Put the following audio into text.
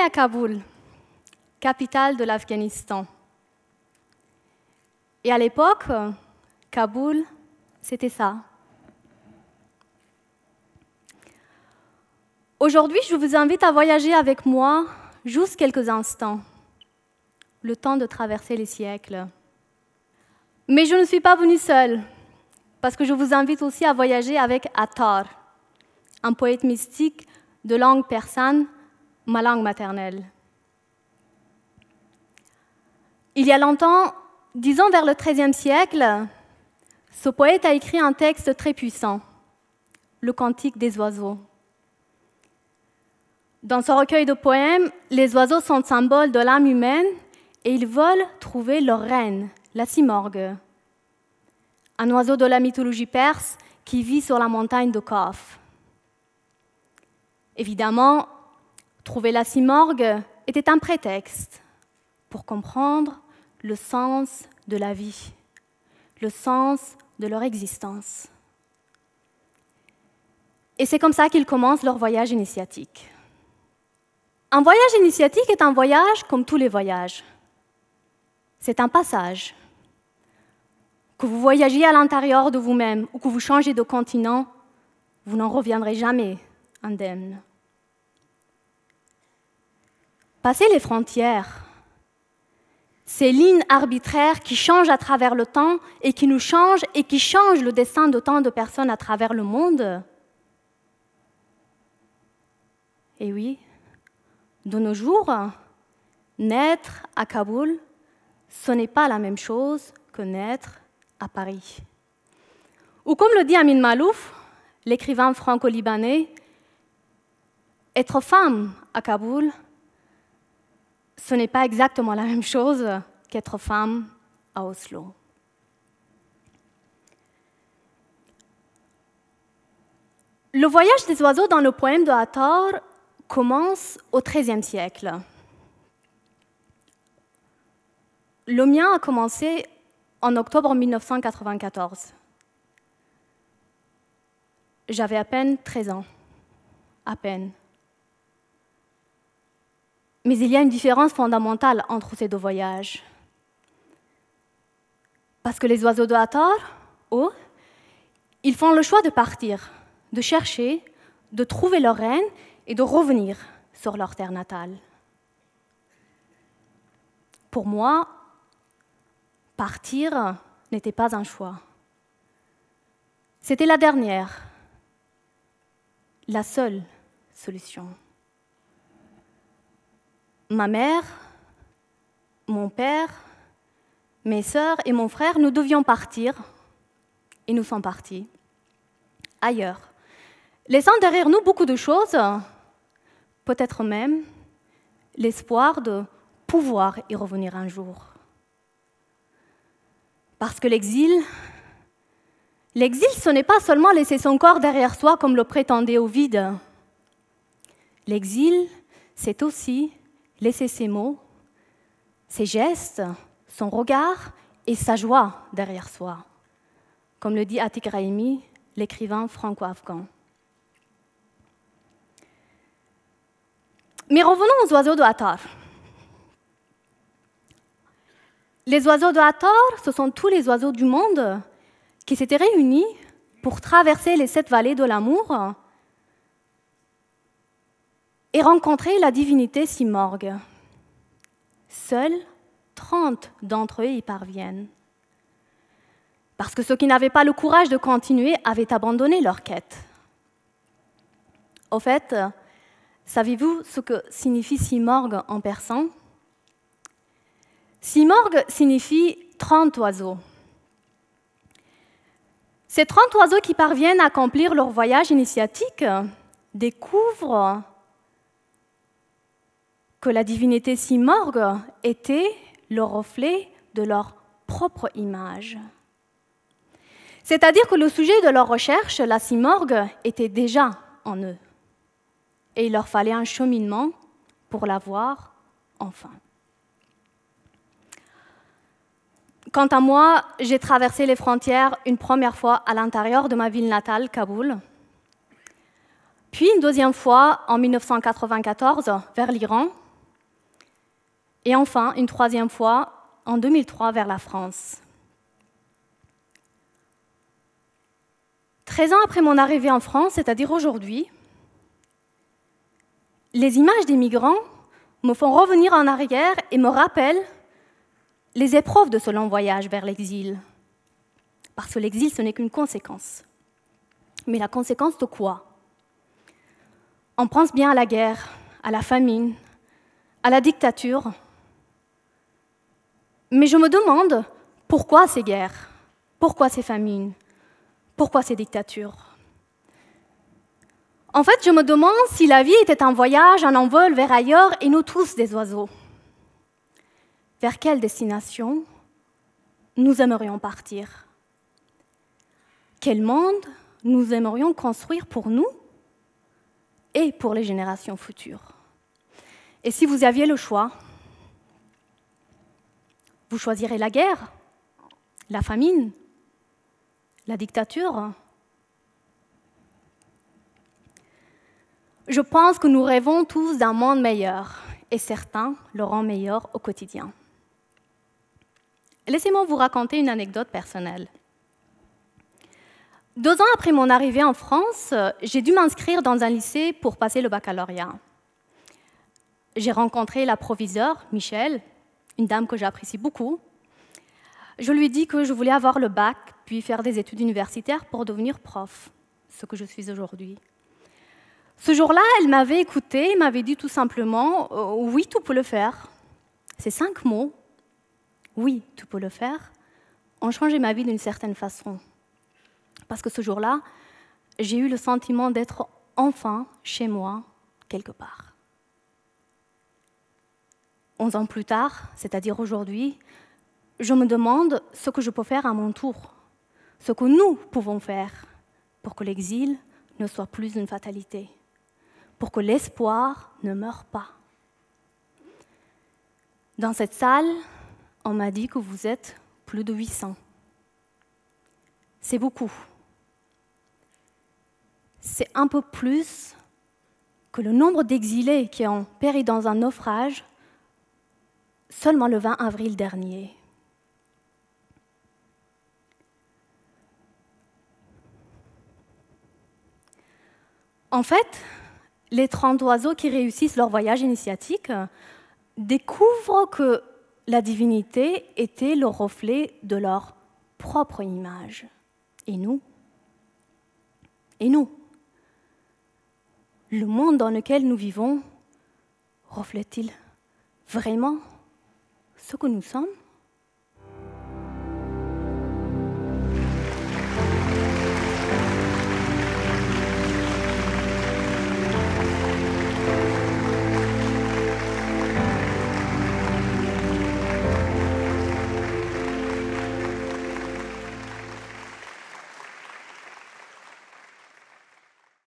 à Kaboul, capitale de l'Afghanistan. Et à l'époque, Kaboul, c'était ça. Aujourd'hui, je vous invite à voyager avec moi juste quelques instants, le temps de traverser les siècles. Mais je ne suis pas venue seule, parce que je vous invite aussi à voyager avec Attar, un poète mystique de langue persane ma langue maternelle. Il y a longtemps, disons vers le XIIIe siècle, ce poète a écrit un texte très puissant, le Cantique des oiseaux. Dans son recueil de poèmes, les oiseaux sont symboles de l'âme humaine et ils veulent trouver leur reine, la cimorgue, un oiseau de la mythologie perse qui vit sur la montagne de Kof. Évidemment, Trouver la cimorgue était un prétexte pour comprendre le sens de la vie, le sens de leur existence. Et c'est comme ça qu'ils commencent leur voyage initiatique. Un voyage initiatique est un voyage comme tous les voyages. C'est un passage. Que vous voyagiez à l'intérieur de vous-même ou que vous changez de continent, vous n'en reviendrez jamais indemne passer les frontières. Ces lignes arbitraires qui changent à travers le temps et qui nous changent et qui changent le destin de tant de personnes à travers le monde. Et oui, de nos jours, naître à Kaboul, ce n'est pas la même chose que naître à Paris. Ou comme le dit Amin Malouf, l'écrivain franco-libanais, être femme à Kaboul, ce n'est pas exactement la même chose qu'être femme à Oslo. Le voyage des oiseaux dans le poème de Hathor commence au XIIIe siècle. Le mien a commencé en octobre 1994. J'avais à peine 13 ans. À peine. Mais il y a une différence fondamentale entre ces deux voyages. Parce que les oiseaux de Hathor, eux, ils font le choix de partir, de chercher, de trouver leur reine et de revenir sur leur terre natale. Pour moi, partir n'était pas un choix. C'était la dernière, la seule solution ma mère, mon père, mes sœurs et mon frère, nous devions partir et nous sommes partis ailleurs, laissant derrière nous beaucoup de choses, peut-être même l'espoir de pouvoir y revenir un jour. Parce que l'exil, l'exil, ce n'est pas seulement laisser son corps derrière soi comme le prétendait vide. L'exil, c'est aussi laisser ses mots, ses gestes, son regard et sa joie derrière soi, comme le dit Atik Raimi, l'écrivain franco-afghan. Mais revenons aux oiseaux de Hattar. Les oiseaux de Hattar, ce sont tous les oiseaux du monde qui s'étaient réunis pour traverser les sept vallées de l'amour rencontrer la divinité Simorgue. Seuls 30 d'entre eux y parviennent. Parce que ceux qui n'avaient pas le courage de continuer avaient abandonné leur quête. Au fait, savez-vous ce que signifie Simorgue en persan Simorgue signifie 30 oiseaux. Ces 30 oiseaux qui parviennent à accomplir leur voyage initiatique découvrent que la divinité Simorgue était le reflet de leur propre image. C'est-à-dire que le sujet de leur recherche, la Simorgue, était déjà en eux. Et il leur fallait un cheminement pour la voir enfin. Quant à moi, j'ai traversé les frontières une première fois à l'intérieur de ma ville natale, Kaboul, puis une deuxième fois en 1994 vers l'Iran, et enfin une troisième fois en 2003 vers la France. Treize ans après mon arrivée en France, c'est-à-dire aujourd'hui, les images des migrants me font revenir en arrière et me rappellent les épreuves de ce long voyage vers l'exil. Parce que l'exil, ce n'est qu'une conséquence. Mais la conséquence de quoi On pense bien à la guerre, à la famine, à la dictature, mais je me demande pourquoi ces guerres, pourquoi ces famines, pourquoi ces dictatures. En fait, je me demande si la vie était un voyage, un envol vers ailleurs et nous tous des oiseaux. Vers quelle destination nous aimerions partir Quel monde nous aimerions construire pour nous et pour les générations futures Et si vous aviez le choix, vous choisirez la guerre, la famine, la dictature. Je pense que nous rêvons tous d'un monde meilleur, et certains le rendent meilleur au quotidien. Laissez-moi vous raconter une anecdote personnelle. Deux ans après mon arrivée en France, j'ai dû m'inscrire dans un lycée pour passer le baccalauréat. J'ai rencontré la proviseure, Michel, une dame que j'apprécie beaucoup. Je lui dis que je voulais avoir le bac, puis faire des études universitaires pour devenir prof, ce que je suis aujourd'hui. Ce jour-là, elle m'avait écouté, m'avait dit tout simplement euh, Oui, tout peux le faire. Ces cinq mots, Oui, tout peut le faire, ont changé ma vie d'une certaine façon. Parce que ce jour-là, j'ai eu le sentiment d'être enfin chez moi, quelque part. 11 ans plus tard, c'est-à-dire aujourd'hui, je me demande ce que je peux faire à mon tour, ce que nous pouvons faire pour que l'exil ne soit plus une fatalité, pour que l'espoir ne meure pas. Dans cette salle, on m'a dit que vous êtes plus de 800. C'est beaucoup. C'est un peu plus que le nombre d'exilés qui ont péri dans un naufrage seulement le 20 avril dernier. En fait, les 30 oiseaux qui réussissent leur voyage initiatique découvrent que la divinité était le reflet de leur propre image. Et nous Et nous Le monde dans lequel nous vivons reflète-t-il vraiment ce que nous sommes